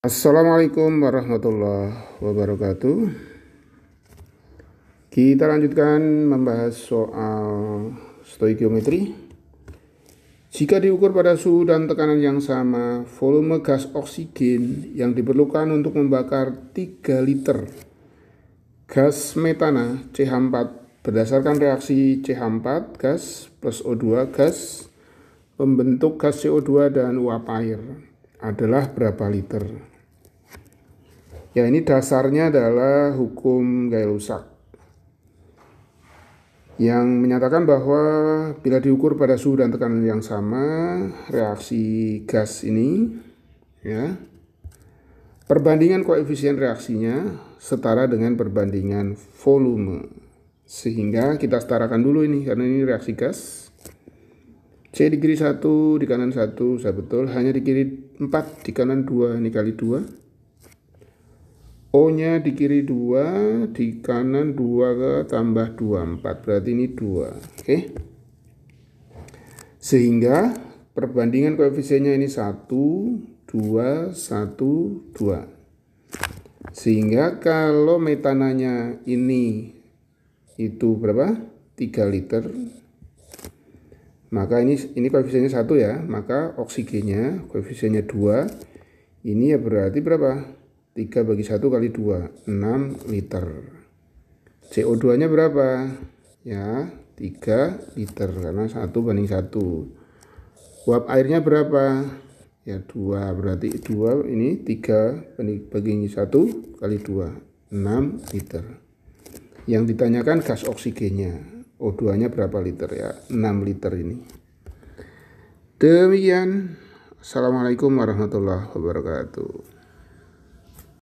Assalamualaikum warahmatullahi wabarakatuh. Kita lanjutkan membahas soal stoikiometri. Jika diukur pada suhu dan tekanan yang sama, volume gas oksigen yang diperlukan untuk membakar 3 liter gas metana CH4 berdasarkan reaksi CH4 gas plus O2 gas membentuk gas CO2 dan uap air adalah berapa liter? Ya ini dasarnya adalah hukum gaya rusak yang menyatakan bahwa bila diukur pada suhu dan tekanan yang sama reaksi gas ini ya perbandingan koefisien reaksinya setara dengan perbandingan volume sehingga kita setarakan dulu ini karena ini reaksi gas C di kiri 1 di kanan 1 saya betul hanya di kiri 4 di kanan 2 ini kali 2 O-nya di kiri 2, di kanan 2 tambah 2, 4. Berarti ini 2. Oke. Okay. Sehingga perbandingan koefisiennya ini 1, 2, 1, 2. Sehingga kalau metananya ini itu berapa? 3 liter. Maka ini ini koefisiennya 1 ya, maka oksigennya koefisiennya 2. Ini ya berarti berapa? 3 bagi 1 kali 2, 6 liter. CO2-nya berapa? Ya, 3 liter karena 1 banding 1. Uap airnya berapa? Ya 2, berarti 2 ini 3 bagi 1 kali 2, 6 liter. Yang ditanyakan gas oksigennya, O2-nya berapa liter ya? 6 liter ini. Demikian. Assalamualaikum warahmatullahi wabarakatuh.